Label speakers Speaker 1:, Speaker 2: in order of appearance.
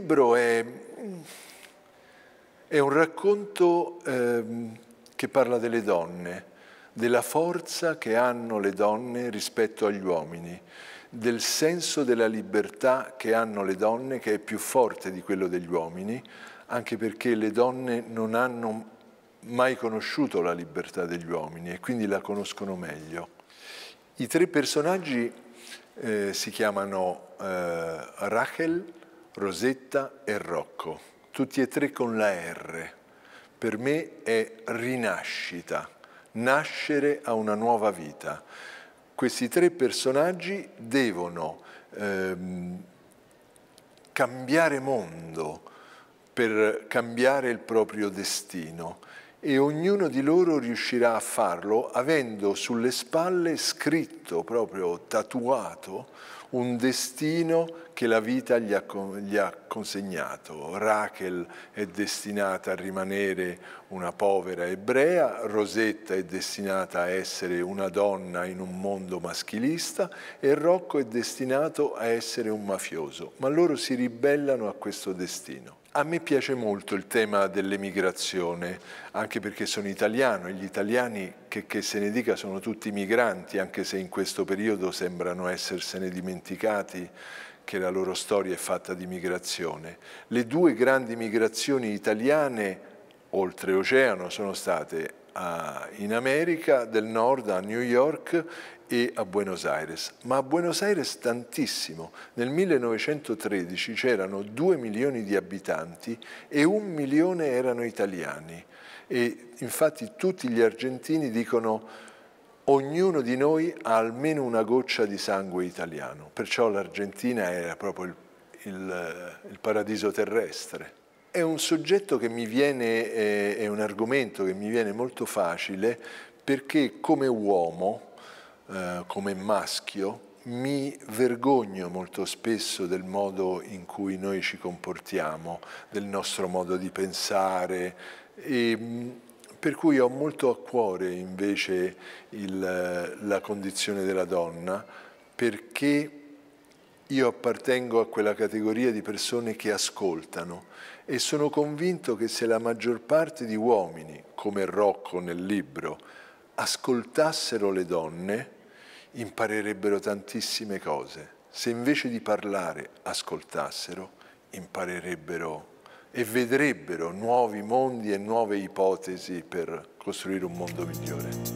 Speaker 1: libro è, è un racconto eh, che parla delle donne, della forza che hanno le donne rispetto agli uomini, del senso della libertà che hanno le donne, che è più forte di quello degli uomini, anche perché le donne non hanno mai conosciuto la libertà degli uomini e quindi la conoscono meglio. I tre personaggi eh, si chiamano eh, Rachel, Rosetta e Rocco, tutti e tre con la R. Per me è rinascita, nascere a una nuova vita. Questi tre personaggi devono ehm, cambiare mondo per cambiare il proprio destino e ognuno di loro riuscirà a farlo avendo sulle spalle scritto, proprio tatuato, un destino che la vita gli ha, gli ha consegnato. Rachel è destinata a rimanere una povera ebrea, Rosetta è destinata a essere una donna in un mondo maschilista e Rocco è destinato a essere un mafioso. Ma loro si ribellano a questo destino. A me piace molto il tema dell'emigrazione, anche perché sono italiano e gli italiani, che, che, se ne dica, sono tutti migranti, anche se in questo periodo sembrano essersene dimenticati che la loro storia è fatta di migrazione. Le due grandi migrazioni italiane oltreoceano sono state a, in America del Nord, a New York e a Buenos Aires, ma a Buenos Aires tantissimo. Nel 1913 c'erano 2 milioni di abitanti e un milione erano italiani. E infatti tutti gli argentini dicono ognuno di noi ha almeno una goccia di sangue italiano, perciò l'Argentina era proprio il, il, il paradiso terrestre. È un soggetto che mi viene, eh, è un argomento che mi viene molto facile perché come uomo, eh, come maschio, mi vergogno molto spesso del modo in cui noi ci comportiamo, del nostro modo di pensare e mm, per cui ho molto a cuore invece il, eh, la condizione della donna perché io appartengo a quella categoria di persone che ascoltano e sono convinto che se la maggior parte di uomini, come Rocco nel libro, ascoltassero le donne, imparerebbero tantissime cose. Se invece di parlare ascoltassero, imparerebbero e vedrebbero nuovi mondi e nuove ipotesi per costruire un mondo migliore.